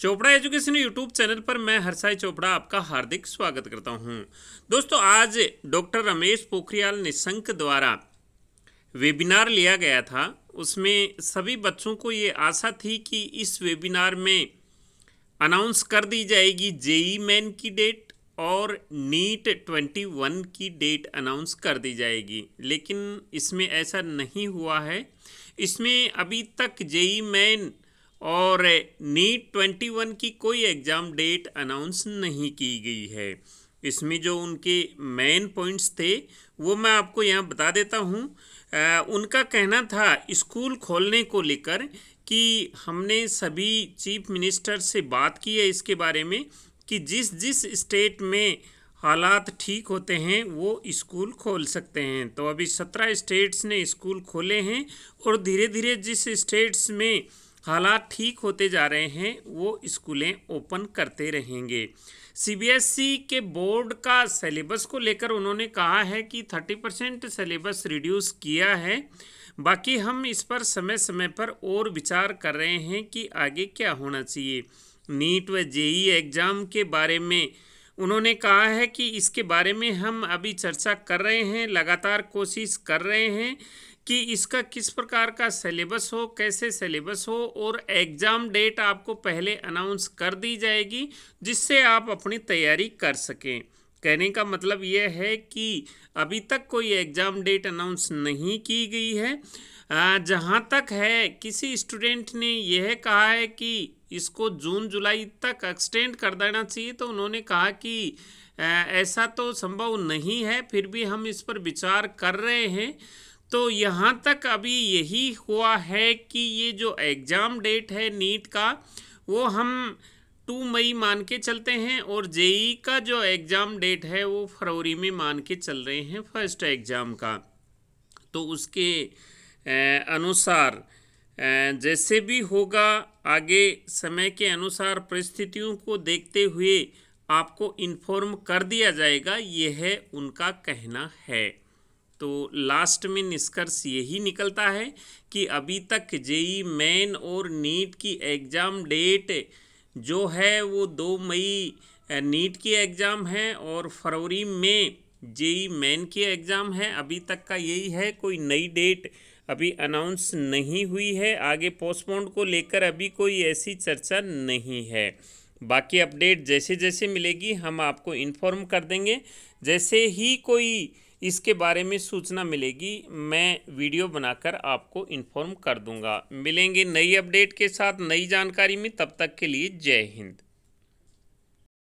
Chopra education YouTube channel पर मैं हरसाई चोपड़ा आपका हार्दिक स्वागत करता हूं। दोस्तों आज डॉक्टर रमेश पोखरियाल निशंक द्वारा वेबिनार लिया गया था उसमें सभी बच्चों को ये आशा थी कि इस वेबिनार में अनाउंस कर दी जाएगी जेई मैन की डेट और नीट 21 की डेट अनाउंस कर दी जाएगी लेकिन इसमें ऐसा नहीं हुआ है इसमें अभी तक जेई मैन और नीट ट्वेंटी वन की कोई एग्ज़ाम डेट अनाउंस नहीं की गई है इसमें जो उनके मेन पॉइंट्स थे वो मैं आपको यहाँ बता देता हूँ उनका कहना था स्कूल खोलने को लेकर कि हमने सभी चीफ मिनिस्टर से बात की है इसके बारे में कि जिस जिस स्टेट में हालात ठीक होते हैं वो स्कूल खोल सकते हैं तो अभी सत्रह स्टेट्स ने स्कूल खोले हैं और धीरे धीरे जिस स्टेट्स में हालात ठीक होते जा रहे हैं वो स्कूलें ओपन करते रहेंगे सीबीएसई के बोर्ड का सिलेबस को लेकर उन्होंने कहा है कि थर्टी परसेंट सिलेबस रिड्यूस किया है बाकी हम इस पर समय समय पर और विचार कर रहे हैं कि आगे क्या होना चाहिए नीट व जेई एग्ज़ाम के बारे में उन्होंने कहा है कि इसके बारे में हम अभी चर्चा कर रहे हैं लगातार कोशिश कर रहे हैं कि इसका किस प्रकार का सिलेबस हो कैसे सिलेबस हो और एग्ज़ाम डेट आपको पहले अनाउंस कर दी जाएगी जिससे आप अपनी तैयारी कर सकें कहने का मतलब यह है कि अभी तक कोई एग्ज़ाम डेट अनाउंस नहीं की गई है जहाँ तक है किसी स्टूडेंट ने यह कहा है कि इसको जून जुलाई तक एक्सटेंड कर देना चाहिए तो उन्होंने कहा कि ऐसा तो संभव नहीं है फिर भी हम इस पर विचार कर रहे हैं तो यहाँ तक अभी यही हुआ है कि ये जो एग्ज़ाम डेट है नीट का वो हम टू मई मान के चलते हैं और जेई का जो एग्ज़ाम डेट है वो फरवरी में मान के चल रहे हैं फर्स्ट एग्ज़ाम का तो उसके अनुसार जैसे भी होगा आगे समय के अनुसार परिस्थितियों को देखते हुए आपको इन्फॉर्म कर दिया जाएगा यह उनका कहना है तो लास्ट में निष्कर्ष यही निकलता है कि अभी तक जेई मेन और नीट की एग्ज़ाम डेट जो है वो दो मई नीट की एग्ज़ाम है और फरवरी में जेई मेन की एग्ज़ाम है अभी तक का यही है कोई नई डेट अभी अनाउंस नहीं हुई है आगे पोस्टपोन्ड को लेकर अभी कोई ऐसी चर्चा नहीं है बाकी अपडेट जैसे जैसे मिलेगी हम आपको इन्फॉर्म कर देंगे जैसे ही कोई इसके बारे में सूचना मिलेगी मैं वीडियो बनाकर आपको इन्फॉर्म कर दूंगा मिलेंगे नई अपडेट के साथ नई जानकारी में तब तक के लिए जय हिंद